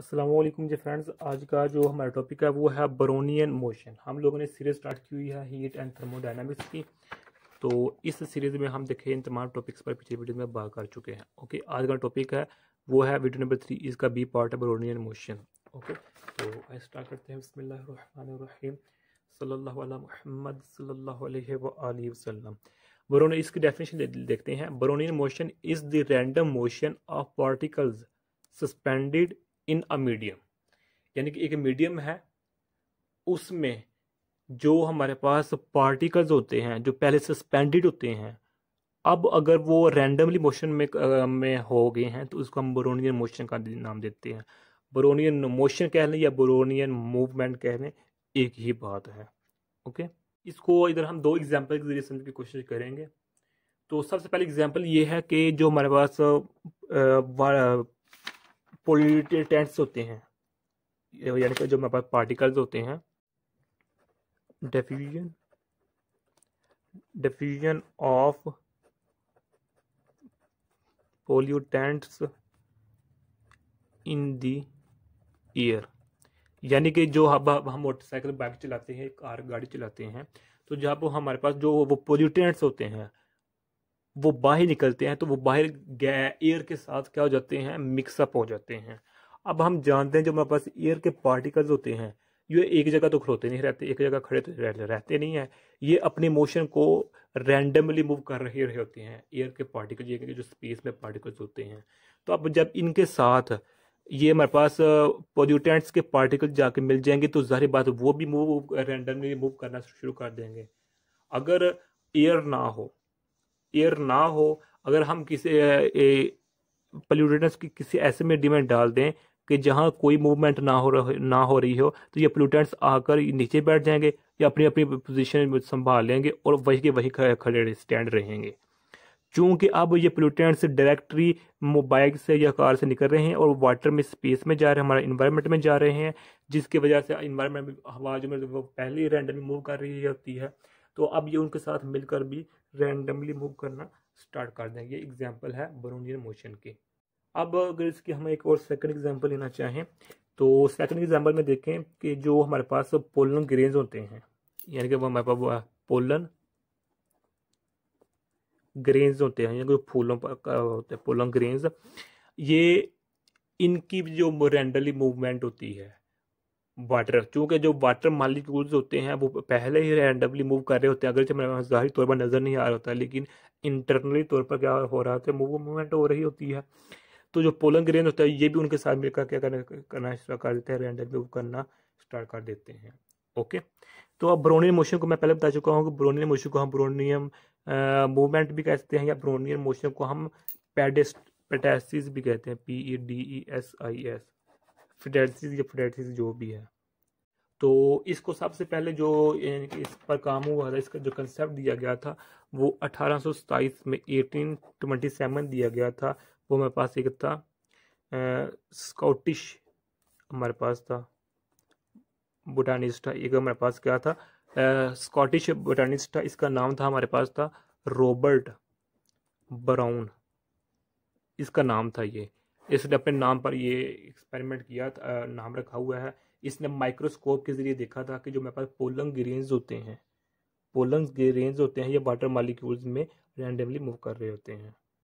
असलम जी friends आज का जो हमारा टॉपिक है वो है बरोनियन मोशन हम लोगों ने सीरीज स्टार्ट की हुई है हीट एंड थर्मोडाइनमिक्स की तो इस सीरीज़ में हम देखें इन तमाम टॉपिक्स पर पिछली वीडियो में बात कर चुके हैं ओके आज का टॉपिक है वो है वीडियो नंबर थ्री इसका बी पार्ट है बरोनियन मोशन ओके तो स्टार्ट करते हैं बसमीम सल्ला महमद सल्ला वसलम बरोन इसकी डेफिनेशन देखते हैं Brownian motion is the random motion of particles suspended in a medium यानी कि एक मीडियम है उसमें जो हमारे पास पार्टिकल्स होते हैं जो पहले सस्पेंडेड होते हैं अब अगर वो रैंडमली मोशन में में हो गए हैं तो उसको हम बोरोनियन मोशन का नाम देते हैं बोरोनियन मोशन कह लें या बोरोनियन मूवमेंट कह लें एक ही बात है ओके इसको इधर हम दो एग्जाम्पल के जरिए समझने की कोशिश करेंगे तो सबसे पहले एग्जाम्पल ये है कि जो हमारे पास पोलिटेंट्स होते हैं यानी कि जो हमारे पास पार्टिकल्स होते हैं diffusion diffusion of pollutants in the air यानी कि जो हम हम मोटरसाइकिल बाइक चलाते हैं कार गाड़ी चलाते हैं तो जहाँ पर हमारे पास जो वो पोल्यूटेंट्स होते हैं वो बाहर निकलते हैं तो वो बाहर गै एयर के साथ क्या हो जाते हैं मिक्सअप हो जाते हैं अब हम जानते हैं जो हमारे पास एयर के पार्टिकल्स होते हैं ये एक जगह तो खड़ोते नहीं रहते एक जगह खड़े तो रहते नहीं हैं ये अपने मोशन को रैंडमली मूव कर रहे रहे होते हैं एयर के पार्टिकल ये जो स्पेस में पार्टिकल्स होते हैं तो अब जब इनके साथ ये हमारे पास पोल्यूटेंट्स के पार्टिकल जाके मिल जाएंगे तो जाहिर बात वो भी मूव रैंडमली मूव करना शुरू कर देंगे अगर एयर ना हो एयर ना हो अगर हम किसी पोल्यूटेंट्स की किसी ऐसे में डिमेंड डाल दें कि जहाँ कोई मूवमेंट ना हो रहा ना हो रही हो तो ये पोल्यूटेंट्स आकर नीचे बैठ जाएंगे या अपनी अपनी पोजीशन संभाल लेंगे और वहीं के वहीं खड़े स्टैंड रहेंगे चूँकि अब ये पोल्यूटेंट्स डायरेक्टली बाइक से या कार से निकल रहे हैं और वाटर में स्पेस में जा रहे हैं हमारे इन्वायरमेंट में जा रहे हैं जिसकी वजह से इन्वायरमेंट हवा जो पहले ही रैंडम मूव कर रही होती है तो अब ये उनके साथ मिलकर भी रैंडमली मूव करना स्टार्ट कर देंगे एग्जाम्पल है बरूनियर मोशन के अब अगर इसकी हम एक और सेकंड एग्जाम्पल लेना चाहें तो सेकंड एग्जाम्पल में देखें कि जो हमारे पास पोलन ग्रेन होते हैं यानी कि वो हमारे पास पोलन ग्रेन होते हैं यानी फूलों पर होते हैं पोलन ग्रेन ये इनकी जो रेंडली मूवमेंट होती है वाटर चूँकि जो वाटर मालिक्यूल्स होते हैं वो पहले ही रैंडमली मूव कर रहे होते हैं अगरचे मैं ज़ाहिर तौर पर नज़र नहीं आ रहा होता लेकिन इंटरनली तौर पर क्या हो रहा होता है मूवमेंट हो रही होती है तो जो पोलन ग्रेन होता है ये भी उनके साथ मिलकर क्या करना करना स्टार्ट कर देते हैं रैंडमली मूव करना स्टार्ट कर देते हैं ओके तो अब ब्रोनियन मोशन को मैं पहले बता चुका हूँ कि ब्रोनियन मोशन को हम ब्रोनियम मूवमेंट भी कहते हैं या ब्रोनियन मोशन को हम पेडेस्ट पेटेसिस भी कहते हैं P E D E S I S फिडेलिटीज या फिडेलिटीज जो भी है तो इसको सबसे पहले जो इस पर काम हुआ था इसका जो कंसेप्ट दिया गया था वो अठारह में एटीन ट्वेंटी सेवन दिया गया था वो मेरे पास एक था स्कॉटिश हमारे पास था बोटानिस्ट था एक हमारे पास क्या था स्कॉटिश बोटानिस्ट था इसका नाम था हमारे पास था रॉबर्ट ब्राउन इसका नाम था ये इसने अपने नाम पर ये एक्सपेरिमेंट किया नाम रखा हुआ है इसने माइक्रोस्कोप के ज़रिए देखा था कि जो मेरे पास पोलंग ग्रेन्स होते हैं पोलंग ग्रेन्स होते हैं ये वाटर मालिक्यूल्स में रैंडमली मूव कर रहे होते हैं